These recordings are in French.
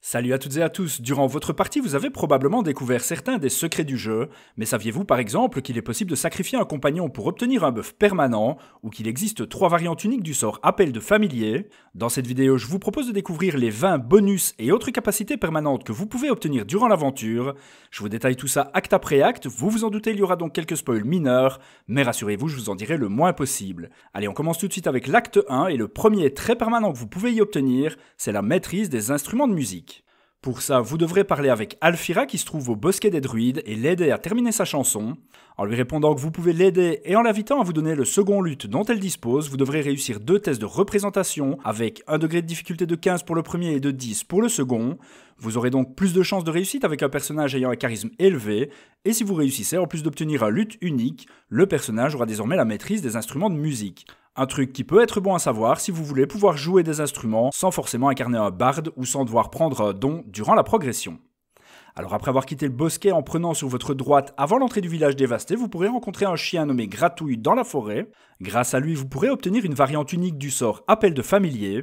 Salut à toutes et à tous. Durant votre partie, vous avez probablement découvert certains des secrets du jeu, mais saviez-vous par exemple qu'il est possible de sacrifier un compagnon pour obtenir un buff permanent, ou qu'il existe trois variantes uniques du sort appel de familier Dans cette vidéo, je vous propose de découvrir les 20 bonus et autres capacités permanentes que vous pouvez obtenir durant l'aventure. Je vous détaille tout ça acte après acte, vous vous en doutez, il y aura donc quelques spoils mineurs, mais rassurez-vous, je vous en dirai le moins possible. Allez, on commence tout de suite avec l'acte 1, et le premier très permanent que vous pouvez y obtenir, c'est la maîtrise des instruments de musique. Pour ça, vous devrez parler avec Alfira, qui se trouve au bosquet des druides et l'aider à terminer sa chanson. En lui répondant que vous pouvez l'aider et en l'invitant à vous donner le second lutte dont elle dispose, vous devrez réussir deux tests de représentation avec un degré de difficulté de 15 pour le premier et de 10 pour le second. Vous aurez donc plus de chances de réussite avec un personnage ayant un charisme élevé, et si vous réussissez, en plus d'obtenir un lutte unique, le personnage aura désormais la maîtrise des instruments de musique. Un truc qui peut être bon à savoir si vous voulez pouvoir jouer des instruments sans forcément incarner un barde ou sans devoir prendre don durant la progression. Alors après avoir quitté le bosquet en prenant sur votre droite avant l'entrée du village dévasté, vous pourrez rencontrer un chien nommé Gratouille dans la forêt. Grâce à lui, vous pourrez obtenir une variante unique du sort Appel de familier.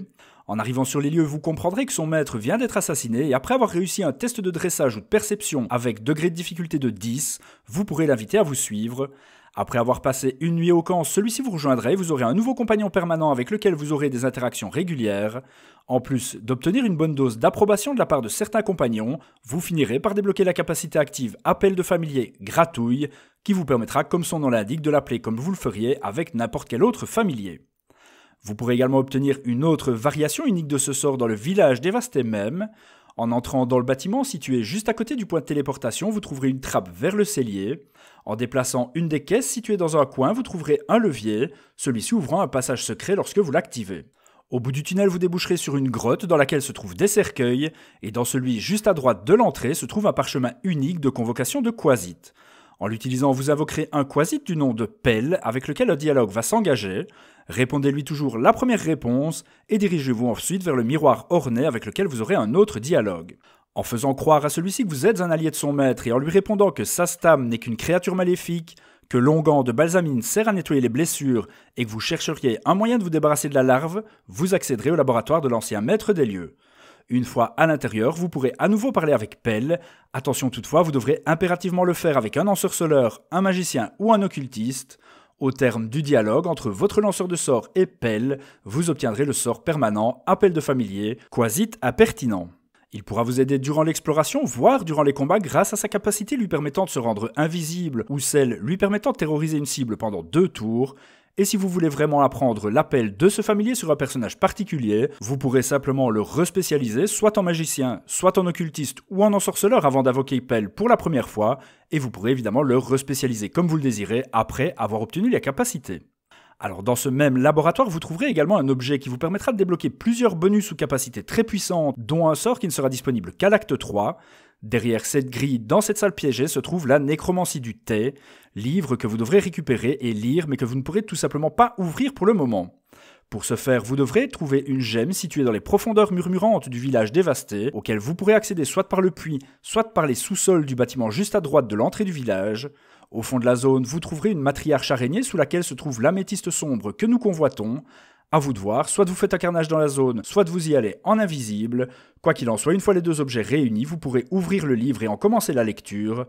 En arrivant sur les lieux, vous comprendrez que son maître vient d'être assassiné et après avoir réussi un test de dressage ou de perception avec degré de difficulté de 10, vous pourrez l'inviter à vous suivre. Après avoir passé une nuit au camp, celui-ci vous rejoindra et vous aurez un nouveau compagnon permanent avec lequel vous aurez des interactions régulières. En plus d'obtenir une bonne dose d'approbation de la part de certains compagnons, vous finirez par débloquer la capacité active Appel de familier gratouille, qui vous permettra, comme son nom l'indique, de l'appeler comme vous le feriez avec n'importe quel autre familier. Vous pourrez également obtenir une autre variation unique de ce sort dans le village dévasté même. En entrant dans le bâtiment situé juste à côté du point de téléportation, vous trouverez une trappe vers le cellier. En déplaçant une des caisses situées dans un coin, vous trouverez un levier, celui-ci ouvrant un passage secret lorsque vous l'activez. Au bout du tunnel, vous déboucherez sur une grotte dans laquelle se trouvent des cercueils, et dans celui juste à droite de l'entrée se trouve un parchemin unique de convocation de Quasit. En l'utilisant, vous invoquerez un quasit du nom de Pell avec lequel le dialogue va s'engager. Répondez-lui toujours la première réponse et dirigez-vous ensuite vers le miroir orné avec lequel vous aurez un autre dialogue. En faisant croire à celui-ci que vous êtes un allié de son maître et en lui répondant que Sastam n'est qu'une créature maléfique, que l'onguent de balsamine sert à nettoyer les blessures et que vous chercheriez un moyen de vous débarrasser de la larve, vous accéderez au laboratoire de l'ancien maître des lieux. Une fois à l'intérieur, vous pourrez à nouveau parler avec Pell. Attention toutefois, vous devrez impérativement le faire avec un ensorceleur, un magicien ou un occultiste. Au terme du dialogue entre votre lanceur de sorts et Pell, vous obtiendrez le sort permanent Appel de familier, quasit à Pertinent. Il pourra vous aider durant l'exploration, voire durant les combats grâce à sa capacité lui permettant de se rendre invisible ou celle lui permettant de terroriser une cible pendant deux tours. Et si vous voulez vraiment apprendre l'appel de ce familier sur un personnage particulier, vous pourrez simplement le respécialiser soit en magicien, soit en occultiste ou en ensorceleur avant d'invoquer Pelle pour la première fois, et vous pourrez évidemment le respécialiser comme vous le désirez après avoir obtenu la capacité. Alors dans ce même laboratoire, vous trouverez également un objet qui vous permettra de débloquer plusieurs bonus ou capacités très puissantes, dont un sort qui ne sera disponible qu'à l'acte 3. Derrière cette grille, dans cette salle piégée, se trouve la Nécromancie du thé, livre que vous devrez récupérer et lire, mais que vous ne pourrez tout simplement pas ouvrir pour le moment. Pour ce faire, vous devrez trouver une gemme située dans les profondeurs murmurantes du village dévasté, auquel vous pourrez accéder soit par le puits, soit par les sous-sols du bâtiment juste à droite de l'entrée du village. Au fond de la zone, vous trouverez une matriarche araignée sous laquelle se trouve l'améthyste sombre que nous convoitons, à vous de voir. Soit vous faites un carnage dans la zone, soit vous y allez en invisible. Quoi qu'il en soit, une fois les deux objets réunis, vous pourrez ouvrir le livre et en commencer la lecture.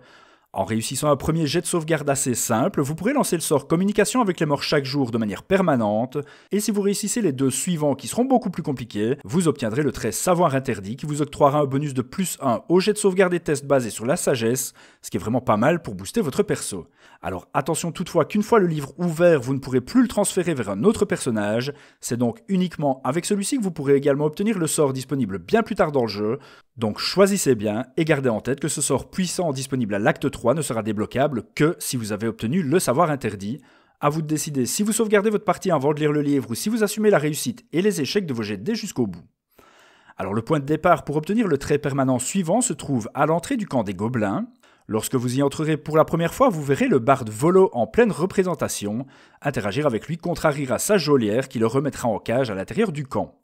En réussissant un premier jet de sauvegarde assez simple, vous pourrez lancer le sort communication avec les morts chaque jour de manière permanente, et si vous réussissez les deux suivants qui seront beaucoup plus compliqués, vous obtiendrez le trait savoir interdit qui vous octroiera un bonus de plus 1 au jet de sauvegarde et tests basé sur la sagesse, ce qui est vraiment pas mal pour booster votre perso. Alors attention toutefois qu'une fois le livre ouvert, vous ne pourrez plus le transférer vers un autre personnage, c'est donc uniquement avec celui-ci que vous pourrez également obtenir le sort disponible bien plus tard dans le jeu, donc choisissez bien et gardez en tête que ce sort puissant disponible à l'acte 3 ne sera débloquable que si vous avez obtenu le savoir interdit. À vous de décider si vous sauvegardez votre partie avant de lire le livre ou si vous assumez la réussite et les échecs de vos jets jusqu'au bout. Alors le point de départ pour obtenir le trait permanent suivant se trouve à l'entrée du camp des gobelins. Lorsque vous y entrerez pour la première fois, vous verrez le barde Volo en pleine représentation. Interagir avec lui contrariera sa geôlière qui le remettra en cage à l'intérieur du camp.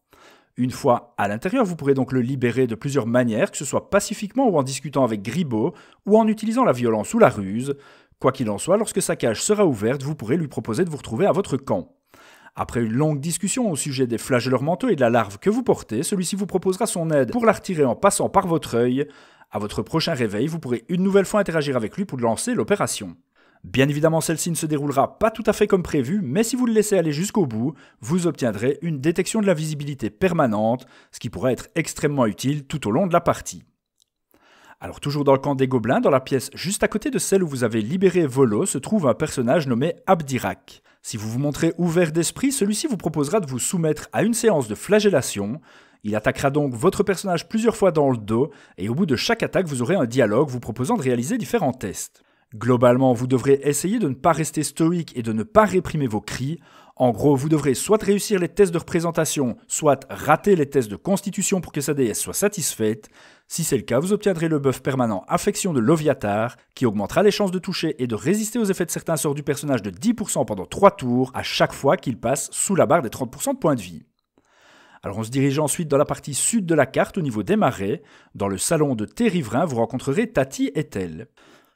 Une fois à l'intérieur, vous pourrez donc le libérer de plusieurs manières, que ce soit pacifiquement ou en discutant avec Gribaud, ou en utilisant la violence ou la ruse. Quoi qu'il en soit, lorsque sa cage sera ouverte, vous pourrez lui proposer de vous retrouver à votre camp. Après une longue discussion au sujet des flagelleurs manteaux et de la larve que vous portez, celui-ci vous proposera son aide pour la retirer en passant par votre œil. À votre prochain réveil, vous pourrez une nouvelle fois interagir avec lui pour lancer l'opération. Bien évidemment, celle-ci ne se déroulera pas tout à fait comme prévu, mais si vous le laissez aller jusqu'au bout, vous obtiendrez une détection de la visibilité permanente, ce qui pourrait être extrêmement utile tout au long de la partie. Alors toujours dans le camp des gobelins, dans la pièce juste à côté de celle où vous avez libéré Volo, se trouve un personnage nommé Abdirak. Si vous vous montrez ouvert d'esprit, celui-ci vous proposera de vous soumettre à une séance de flagellation. Il attaquera donc votre personnage plusieurs fois dans le dos, et au bout de chaque attaque, vous aurez un dialogue vous proposant de réaliser différents tests. Globalement, vous devrez essayer de ne pas rester stoïque et de ne pas réprimer vos cris. En gros, vous devrez soit réussir les tests de représentation, soit rater les tests de constitution pour que sa déesse soit satisfaite. Si c'est le cas, vous obtiendrez le buff permanent Affection de l'Oviatar, qui augmentera les chances de toucher et de résister aux effets de certains sorts du personnage de 10% pendant 3 tours à chaque fois qu'il passe sous la barre des 30% de points de vie. Alors on se dirige ensuite dans la partie sud de la carte au niveau des marais. Dans le salon de Thé vous rencontrerez Tati et Tel.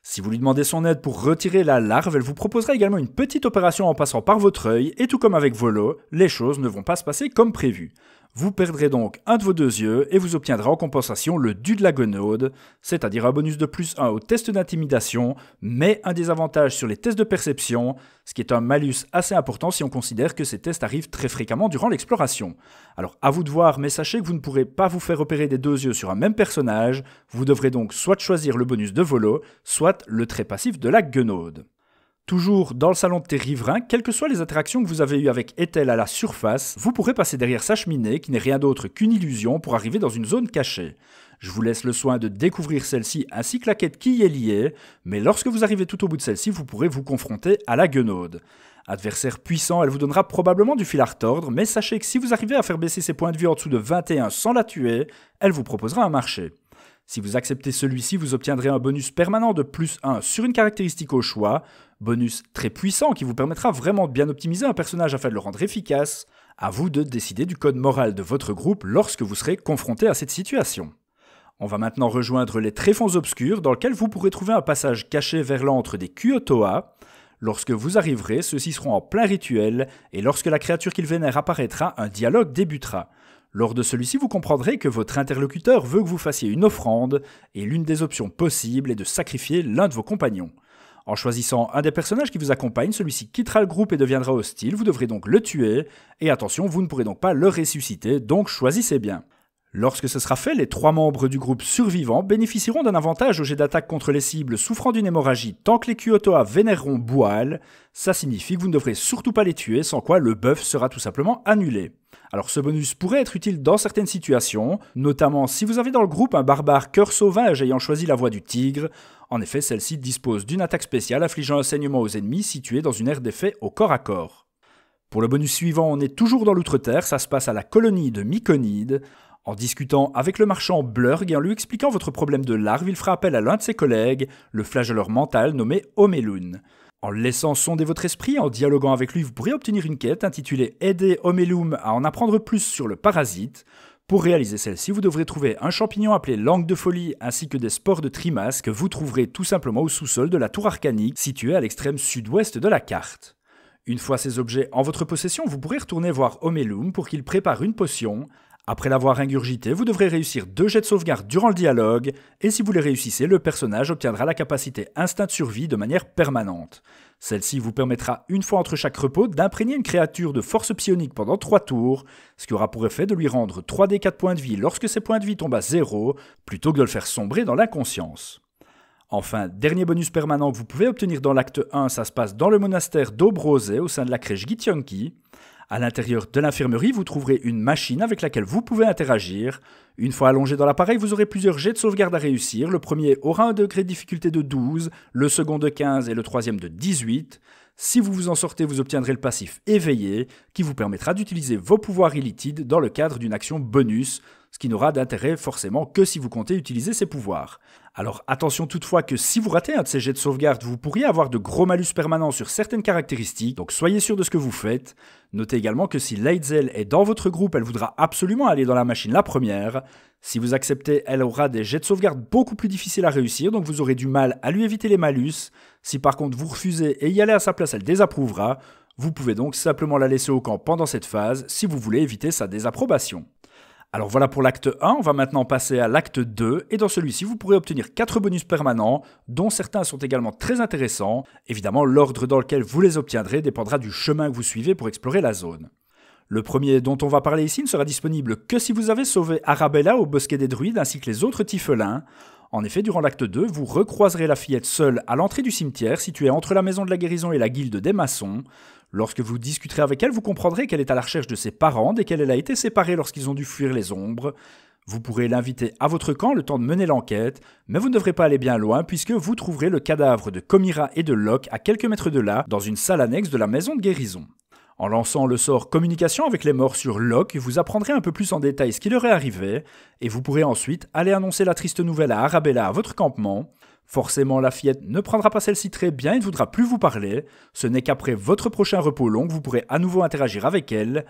Si vous lui demandez son aide pour retirer la larve, elle vous proposera également une petite opération en passant par votre œil, et tout comme avec Volo, les choses ne vont pas se passer comme prévu. Vous perdrez donc un de vos deux yeux et vous obtiendrez en compensation le dû de la gonode, c'est-à-dire un bonus de plus 1 au test d'intimidation, mais un désavantage sur les tests de perception, ce qui est un malus assez important si on considère que ces tests arrivent très fréquemment durant l'exploration. Alors à vous de voir, mais sachez que vous ne pourrez pas vous faire opérer des deux yeux sur un même personnage, vous devrez donc soit choisir le bonus de volo, soit le trait passif de la guenaude. Toujours dans le salon de tes riverains, quelles que soient les interactions que vous avez eues avec Ethel à la surface, vous pourrez passer derrière sa cheminée qui n'est rien d'autre qu'une illusion pour arriver dans une zone cachée. Je vous laisse le soin de découvrir celle-ci ainsi que la quête qui y est liée, mais lorsque vous arrivez tout au bout de celle-ci, vous pourrez vous confronter à la guenaude. Adversaire puissant, elle vous donnera probablement du fil à retordre, mais sachez que si vous arrivez à faire baisser ses points de vue en dessous de 21 sans la tuer, elle vous proposera un marché. Si vous acceptez celui-ci, vous obtiendrez un bonus permanent de plus 1 sur une caractéristique au choix, Bonus très puissant qui vous permettra vraiment de bien optimiser un personnage afin de le rendre efficace. À vous de décider du code moral de votre groupe lorsque vous serez confronté à cette situation. On va maintenant rejoindre les tréfonds obscurs dans lesquels vous pourrez trouver un passage caché vers l'antre des Kyotoa. Lorsque vous arriverez, ceux-ci seront en plein rituel, et lorsque la créature qu'ils vénèrent apparaîtra, un dialogue débutera. Lors de celui-ci, vous comprendrez que votre interlocuteur veut que vous fassiez une offrande, et l'une des options possibles est de sacrifier l'un de vos compagnons. En choisissant un des personnages qui vous accompagne, celui-ci quittera le groupe et deviendra hostile, vous devrez donc le tuer, et attention, vous ne pourrez donc pas le ressusciter, donc choisissez bien. Lorsque ce sera fait, les trois membres du groupe survivants bénéficieront d'un avantage au jet d'attaque contre les cibles souffrant d'une hémorragie tant que les Kyotoa vénéreront Boal. Ça signifie que vous ne devrez surtout pas les tuer, sans quoi le buff sera tout simplement annulé. Alors ce bonus pourrait être utile dans certaines situations, notamment si vous avez dans le groupe un barbare cœur sauvage ayant choisi la voie du tigre. En effet, celle-ci dispose d'une attaque spéciale affligeant un saignement aux ennemis situés dans une aire d'effet au corps à corps. Pour le bonus suivant, on est toujours dans l'Outre-Terre, ça se passe à la colonie de Myconide. En discutant avec le marchand Blurg et en lui expliquant votre problème de larve, il fera appel à l'un de ses collègues, le flageoleur mental nommé Omelun. En laissant sonder votre esprit, en dialoguant avec lui, vous pourrez obtenir une quête intitulée Aider Omelum à en apprendre plus sur le parasite. Pour réaliser celle-ci, vous devrez trouver un champignon appelé langue de folie ainsi que des spores de trimasque que vous trouverez tout simplement au sous-sol de la tour arcanique située à l'extrême sud-ouest de la carte. Une fois ces objets en votre possession, vous pourrez retourner voir Omelum pour qu'il prépare une potion après l'avoir ingurgité, vous devrez réussir deux jets de sauvegarde durant le dialogue, et si vous les réussissez, le personnage obtiendra la capacité instinct de survie de manière permanente. Celle-ci vous permettra, une fois entre chaque repos, d'imprégner une créature de force psionique pendant 3 tours, ce qui aura pour effet de lui rendre 3 des 4 points de vie lorsque ses points de vie tombent à 0, plutôt que de le faire sombrer dans l'inconscience. Enfin, dernier bonus permanent que vous pouvez obtenir dans l'acte 1, ça se passe dans le monastère d'Obrosé au sein de la crèche Gityonki. À l'intérieur de l'infirmerie, vous trouverez une machine avec laquelle vous pouvez interagir. Une fois allongé dans l'appareil, vous aurez plusieurs jets de sauvegarde à réussir. Le premier aura un degré de difficulté de 12, le second de 15 et le troisième de 18. Si vous vous en sortez, vous obtiendrez le passif éveillé, qui vous permettra d'utiliser vos pouvoirs illitides dans le cadre d'une action bonus, ce qui n'aura d'intérêt forcément que si vous comptez utiliser ces pouvoirs. Alors attention toutefois que si vous ratez un de ces jets de sauvegarde, vous pourriez avoir de gros malus permanents sur certaines caractéristiques, donc soyez sûr de ce que vous faites. Notez également que si Lightzel est dans votre groupe, elle voudra absolument aller dans la machine la première. Si vous acceptez, elle aura des jets de sauvegarde beaucoup plus difficiles à réussir, donc vous aurez du mal à lui éviter les malus. Si par contre vous refusez et y allez à sa place, elle désapprouvera. Vous pouvez donc simplement la laisser au camp pendant cette phase si vous voulez éviter sa désapprobation. Alors voilà pour l'acte 1, on va maintenant passer à l'acte 2, et dans celui-ci, vous pourrez obtenir 4 bonus permanents, dont certains sont également très intéressants. Évidemment, l'ordre dans lequel vous les obtiendrez dépendra du chemin que vous suivez pour explorer la zone. Le premier dont on va parler ici ne sera disponible que si vous avez sauvé Arabella au bosquet des druides ainsi que les autres tifelins. En effet, durant l'acte 2, vous recroiserez la fillette seule à l'entrée du cimetière situé entre la maison de la guérison et la guilde des maçons. Lorsque vous discuterez avec elle, vous comprendrez qu'elle est à la recherche de ses parents, dès elle a été séparée lorsqu'ils ont dû fuir les ombres. Vous pourrez l'inviter à votre camp le temps de mener l'enquête, mais vous ne devrez pas aller bien loin puisque vous trouverez le cadavre de Komira et de Locke à quelques mètres de là, dans une salle annexe de la maison de guérison. En lançant le sort Communication avec les morts sur Locke, vous apprendrez un peu plus en détail ce qui leur est arrivé, et vous pourrez ensuite aller annoncer la triste nouvelle à Arabella à votre campement. Forcément, la fillette ne prendra pas celle-ci très bien et ne voudra plus vous parler. Ce n'est qu'après votre prochain repos long que vous pourrez à nouveau interagir avec elle.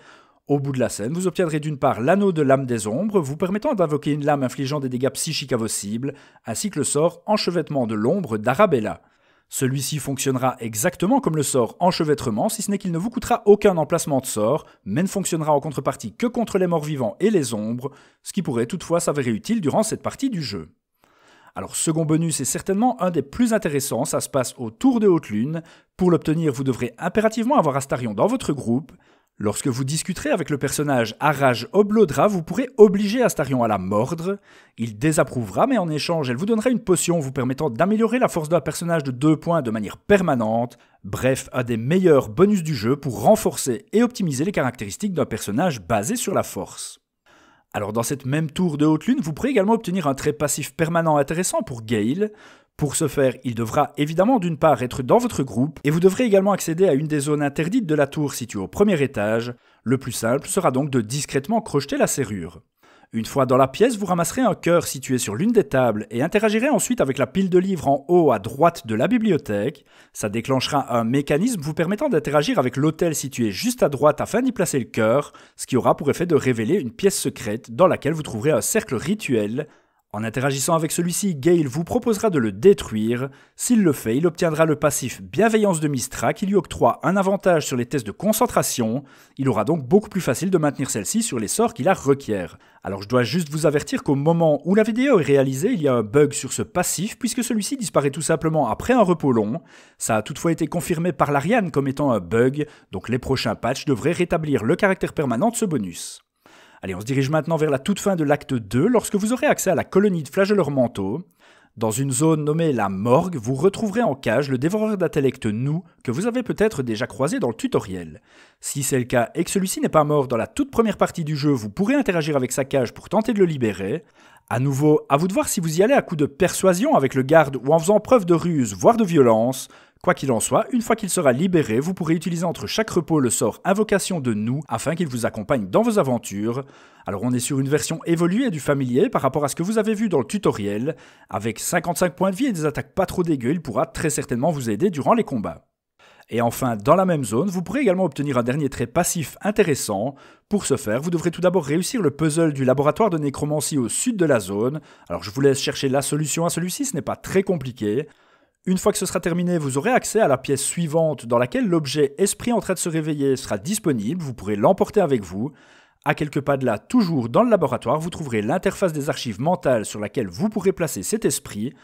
Au bout de la scène, vous obtiendrez d'une part l'anneau de l'âme des ombres, vous permettant d'invoquer une lame infligeant des dégâts psychiques à vos cibles, ainsi que le sort Enchevêtrement de l'ombre d'Arabella. Celui-ci fonctionnera exactement comme le sort Enchevêtrement, si ce n'est qu'il ne vous coûtera aucun emplacement de sort, mais ne fonctionnera en contrepartie que contre les morts vivants et les ombres, ce qui pourrait toutefois s'avérer utile durant cette partie du jeu. Alors second bonus est certainement un des plus intéressants, ça se passe autour tour de haute lune. Pour l'obtenir, vous devrez impérativement avoir Astarion dans votre groupe. Lorsque vous discuterez avec le personnage Arrage Oblodra, vous pourrez obliger Astarion à la mordre. Il désapprouvera, mais en échange, elle vous donnera une potion vous permettant d'améliorer la force d'un personnage de 2 points de manière permanente. Bref, un des meilleurs bonus du jeu pour renforcer et optimiser les caractéristiques d'un personnage basé sur la force. Alors dans cette même tour de haute lune, vous pourrez également obtenir un trait passif permanent intéressant pour Gale. Pour ce faire, il devra évidemment d'une part être dans votre groupe, et vous devrez également accéder à une des zones interdites de la tour située au premier étage. Le plus simple sera donc de discrètement crocheter la serrure. Une fois dans la pièce, vous ramasserez un cœur situé sur l'une des tables et interagirez ensuite avec la pile de livres en haut à droite de la bibliothèque. Ça déclenchera un mécanisme vous permettant d'interagir avec l'hôtel situé juste à droite afin d'y placer le cœur, ce qui aura pour effet de révéler une pièce secrète dans laquelle vous trouverez un cercle rituel en interagissant avec celui-ci, Gale vous proposera de le détruire. S'il le fait, il obtiendra le passif Bienveillance de Mistra qui lui octroie un avantage sur les tests de concentration. Il aura donc beaucoup plus facile de maintenir celle-ci sur les sorts qui la requièrent. Alors je dois juste vous avertir qu'au moment où la vidéo est réalisée, il y a un bug sur ce passif puisque celui-ci disparaît tout simplement après un repos long. Ça a toutefois été confirmé par l'Ariane comme étant un bug, donc les prochains patchs devraient rétablir le caractère permanent de ce bonus. Allez, on se dirige maintenant vers la toute fin de l'acte 2, lorsque vous aurez accès à la colonie de flageoleurs manteaux. Dans une zone nommée la morgue, vous retrouverez en cage le dévoreur d'intellects nous que vous avez peut-être déjà croisé dans le tutoriel. Si c'est le cas et que celui-ci n'est pas mort dans la toute première partie du jeu, vous pourrez interagir avec sa cage pour tenter de le libérer. À nouveau, à vous de voir si vous y allez à coup de persuasion avec le garde ou en faisant preuve de ruse, voire de violence. Quoi qu'il en soit, une fois qu'il sera libéré, vous pourrez utiliser entre chaque repos le sort Invocation de nous afin qu'il vous accompagne dans vos aventures. Alors on est sur une version évoluée du familier par rapport à ce que vous avez vu dans le tutoriel. Avec 55 points de vie et des attaques pas trop dégueu, il pourra très certainement vous aider durant les combats. Et enfin, dans la même zone, vous pourrez également obtenir un dernier trait passif intéressant. Pour ce faire, vous devrez tout d'abord réussir le puzzle du laboratoire de nécromancie au sud de la zone. Alors je vous laisse chercher la solution à celui-ci, ce n'est pas très compliqué. Une fois que ce sera terminé, vous aurez accès à la pièce suivante dans laquelle l'objet esprit en train de se réveiller sera disponible, vous pourrez l'emporter avec vous. À quelques pas de là, toujours dans le laboratoire, vous trouverez l'interface des archives mentales sur laquelle vous pourrez placer cet esprit.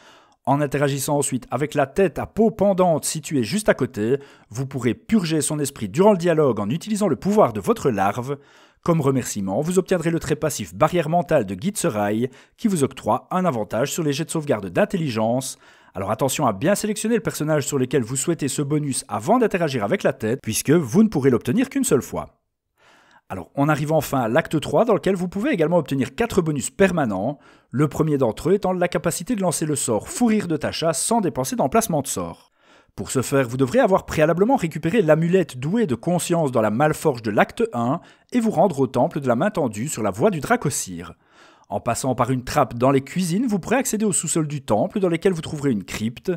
En interagissant ensuite avec la tête à peau pendante située juste à côté, vous pourrez purger son esprit durant le dialogue en utilisant le pouvoir de votre larve. Comme remerciement, vous obtiendrez le trait passif barrière mentale de Gitzerai qui vous octroie un avantage sur les jets de sauvegarde d'intelligence alors attention à bien sélectionner le personnage sur lequel vous souhaitez ce bonus avant d'interagir avec la tête, puisque vous ne pourrez l'obtenir qu'une seule fois. Alors on arrive enfin à l'acte 3 dans lequel vous pouvez également obtenir 4 bonus permanents, le premier d'entre eux étant la capacité de lancer le sort Fourir de Tacha sans dépenser d'emplacement de sort. Pour ce faire, vous devrez avoir préalablement récupéré l'amulette douée de conscience dans la Malforge de l'acte 1 et vous rendre au temple de la main tendue sur la voie du Dracocyre. En passant par une trappe dans les cuisines, vous pourrez accéder au sous-sol du temple dans lequel vous trouverez une crypte.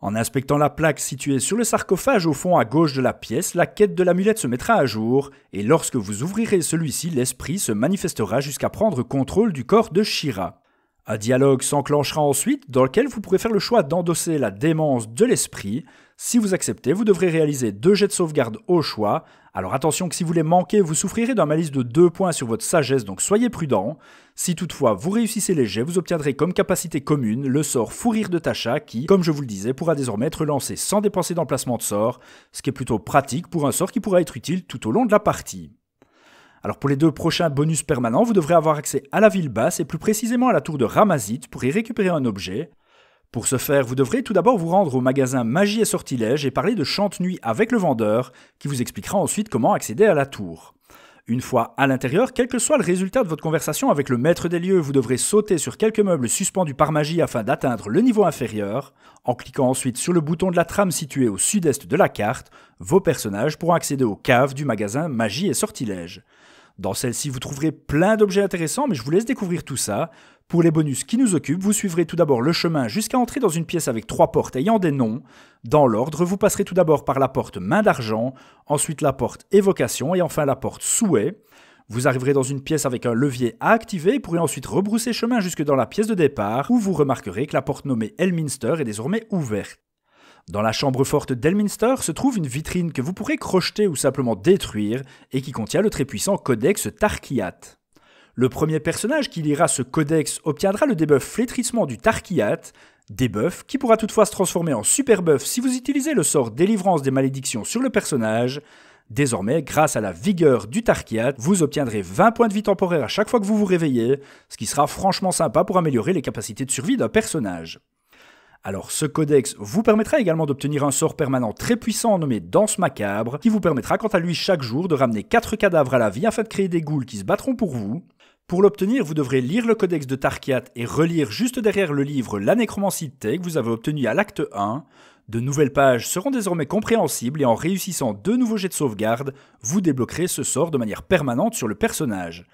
En inspectant la plaque située sur le sarcophage au fond à gauche de la pièce, la quête de l'amulette se mettra à jour, et lorsque vous ouvrirez celui-ci, l'esprit se manifestera jusqu'à prendre contrôle du corps de Shira. Un dialogue s'enclenchera ensuite dans lequel vous pourrez faire le choix d'endosser la démence de l'esprit. Si vous acceptez, vous devrez réaliser deux jets de sauvegarde au choix, alors attention que si vous les manquez, vous souffrirez d'un malice de 2 points sur votre sagesse, donc soyez prudent. Si toutefois vous réussissez les jets, vous obtiendrez comme capacité commune le sort Fourir de Tacha qui, comme je vous le disais, pourra désormais être lancé sans dépenser d'emplacement de sort, ce qui est plutôt pratique pour un sort qui pourra être utile tout au long de la partie. Alors pour les deux prochains bonus permanents, vous devrez avoir accès à la ville basse et plus précisément à la tour de Ramazit pour y récupérer un objet, pour ce faire, vous devrez tout d'abord vous rendre au magasin Magie et Sortilège et parler de Chante Nuit avec le vendeur, qui vous expliquera ensuite comment accéder à la tour. Une fois à l'intérieur, quel que soit le résultat de votre conversation avec le maître des lieux, vous devrez sauter sur quelques meubles suspendus par magie afin d'atteindre le niveau inférieur. En cliquant ensuite sur le bouton de la trame situé au sud-est de la carte, vos personnages pourront accéder aux caves du magasin Magie et Sortilège. Dans celle-ci, vous trouverez plein d'objets intéressants, mais je vous laisse découvrir tout ça. Pour les bonus qui nous occupent, vous suivrez tout d'abord le chemin jusqu'à entrer dans une pièce avec trois portes ayant des noms. Dans l'ordre, vous passerez tout d'abord par la porte main d'argent, ensuite la porte évocation et enfin la porte souhait. Vous arriverez dans une pièce avec un levier à activer et pourrez ensuite rebrousser chemin jusque dans la pièce de départ où vous remarquerez que la porte nommée Elminster est désormais ouverte. Dans la chambre forte d'Elminster se trouve une vitrine que vous pourrez crocheter ou simplement détruire et qui contient le très puissant codex Tarkiat. Le premier personnage qui lira ce codex obtiendra le debuff flétrissement du Tarkiat, debuff qui pourra toutefois se transformer en super buff si vous utilisez le sort délivrance des malédictions sur le personnage. Désormais, grâce à la vigueur du Tarkiat, vous obtiendrez 20 points de vie temporaire à chaque fois que vous vous réveillez, ce qui sera franchement sympa pour améliorer les capacités de survie d'un personnage. Alors ce codex vous permettra également d'obtenir un sort permanent très puissant nommé Danse Macabre, qui vous permettra quant à lui chaque jour de ramener 4 cadavres à la vie afin de créer des ghouls qui se battront pour vous. Pour l'obtenir, vous devrez lire le codex de Tarkiat et relire juste derrière le livre La Nécromancie de que vous avez obtenu à l'acte 1. De nouvelles pages seront désormais compréhensibles et en réussissant deux nouveaux jets de sauvegarde, vous débloquerez ce sort de manière permanente sur le personnage.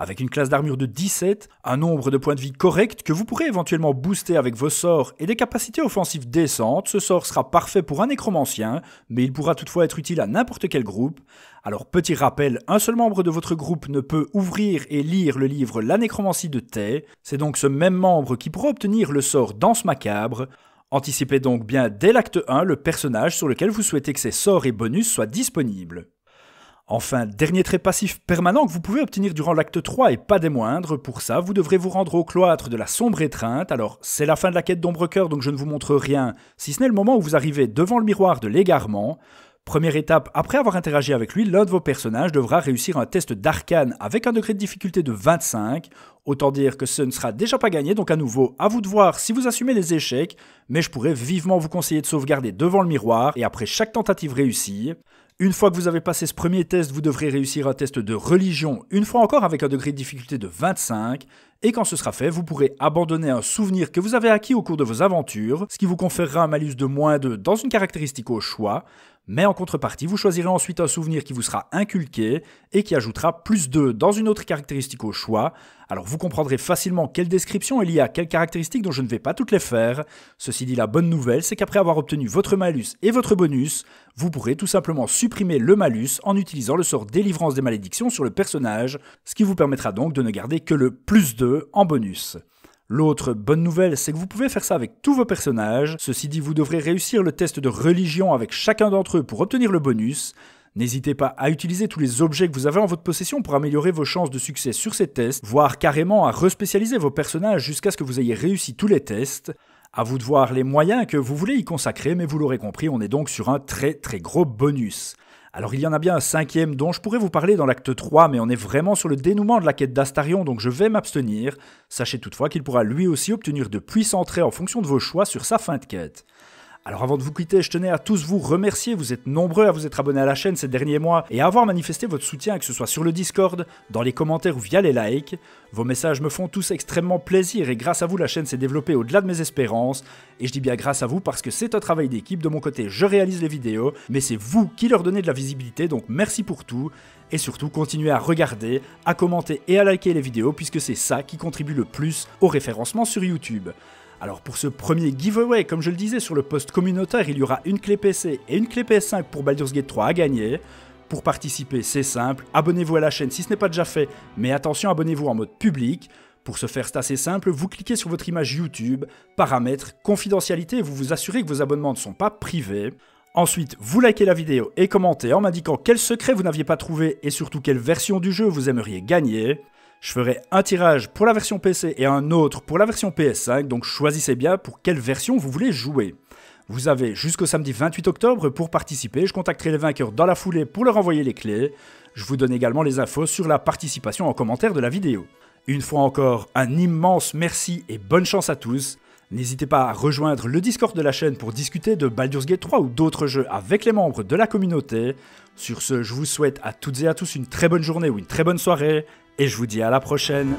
Avec une classe d'armure de 17, un nombre de points de vie correct que vous pourrez éventuellement booster avec vos sorts et des capacités offensives décentes, ce sort sera parfait pour un nécromancien, mais il pourra toutefois être utile à n'importe quel groupe. Alors petit rappel, un seul membre de votre groupe ne peut ouvrir et lire le livre La nécromancie de T. c'est donc ce même membre qui pourra obtenir le sort Danse macabre. Anticipez donc bien dès l'acte 1 le personnage sur lequel vous souhaitez que ces sorts et bonus soient disponibles. Enfin, dernier trait passif permanent que vous pouvez obtenir durant l'acte 3 et pas des moindres, pour ça vous devrez vous rendre au cloître de la sombre étreinte, alors c'est la fin de la quête d'ombre d'Ombrecoeur donc je ne vous montre rien, si ce n'est le moment où vous arrivez devant le miroir de l'égarement. Première étape, après avoir interagi avec lui, l'un de vos personnages devra réussir un test d'arcane avec un degré de difficulté de 25, autant dire que ce ne sera déjà pas gagné, donc à nouveau, à vous de voir si vous assumez les échecs, mais je pourrais vivement vous conseiller de sauvegarder devant le miroir et après chaque tentative réussie. Une fois que vous avez passé ce premier test, vous devrez réussir un test de religion, une fois encore avec un degré de difficulté de 25, et quand ce sera fait, vous pourrez abandonner un souvenir que vous avez acquis au cours de vos aventures, ce qui vous conférera un malus de moins 2 dans une caractéristique au choix, mais en contrepartie, vous choisirez ensuite un souvenir qui vous sera inculqué et qui ajoutera plus 2 dans une autre caractéristique au choix. Alors vous comprendrez facilement quelle description il y a, quelle caractéristique dont je ne vais pas toutes les faire. Ceci dit, la bonne nouvelle, c'est qu'après avoir obtenu votre malus et votre bonus, vous pourrez tout simplement supprimer le malus en utilisant le sort délivrance des malédictions sur le personnage, ce qui vous permettra donc de ne garder que le plus 2 en bonus. L'autre bonne nouvelle, c'est que vous pouvez faire ça avec tous vos personnages. Ceci dit, vous devrez réussir le test de religion avec chacun d'entre eux pour obtenir le bonus. N'hésitez pas à utiliser tous les objets que vous avez en votre possession pour améliorer vos chances de succès sur ces tests, voire carrément à respécialiser vos personnages jusqu'à ce que vous ayez réussi tous les tests. À vous de voir les moyens que vous voulez y consacrer, mais vous l'aurez compris, on est donc sur un très très gros bonus. Alors il y en a bien un cinquième dont je pourrais vous parler dans l'acte 3, mais on est vraiment sur le dénouement de la quête d'Astarion, donc je vais m'abstenir. Sachez toutefois qu'il pourra lui aussi obtenir de puissants traits en fonction de vos choix sur sa fin de quête. Alors avant de vous quitter, je tenais à tous vous remercier. Vous êtes nombreux à vous être abonnés à la chaîne ces derniers mois et à avoir manifesté votre soutien, que ce soit sur le Discord, dans les commentaires ou via les likes. Vos messages me font tous extrêmement plaisir et grâce à vous, la chaîne s'est développée au-delà de mes espérances. Et je dis bien grâce à vous parce que c'est un travail d'équipe. De mon côté, je réalise les vidéos, mais c'est vous qui leur donnez de la visibilité, donc merci pour tout. Et surtout, continuez à regarder, à commenter et à liker les vidéos puisque c'est ça qui contribue le plus au référencement sur YouTube. Alors pour ce premier giveaway, comme je le disais sur le post communautaire, il y aura une clé PC et une clé PS5 pour Baldur's Gate 3 à gagner. Pour participer, c'est simple, abonnez-vous à la chaîne si ce n'est pas déjà fait, mais attention, abonnez-vous en mode public. Pour ce faire, c'est assez simple, vous cliquez sur votre image YouTube, paramètres, confidentialité, vous vous assurez que vos abonnements ne sont pas privés. Ensuite, vous likez la vidéo et commentez en m'indiquant quel secret vous n'aviez pas trouvé et surtout quelle version du jeu vous aimeriez gagner. Je ferai un tirage pour la version PC et un autre pour la version PS5, donc choisissez bien pour quelle version vous voulez jouer. Vous avez jusqu'au samedi 28 octobre pour participer, je contacterai les vainqueurs dans la foulée pour leur envoyer les clés. Je vous donne également les infos sur la participation en commentaire de la vidéo. Une fois encore, un immense merci et bonne chance à tous. N'hésitez pas à rejoindre le Discord de la chaîne pour discuter de Baldur's Gate 3 ou d'autres jeux avec les membres de la communauté. Sur ce, je vous souhaite à toutes et à tous une très bonne journée ou une très bonne soirée et je vous dis à la prochaine.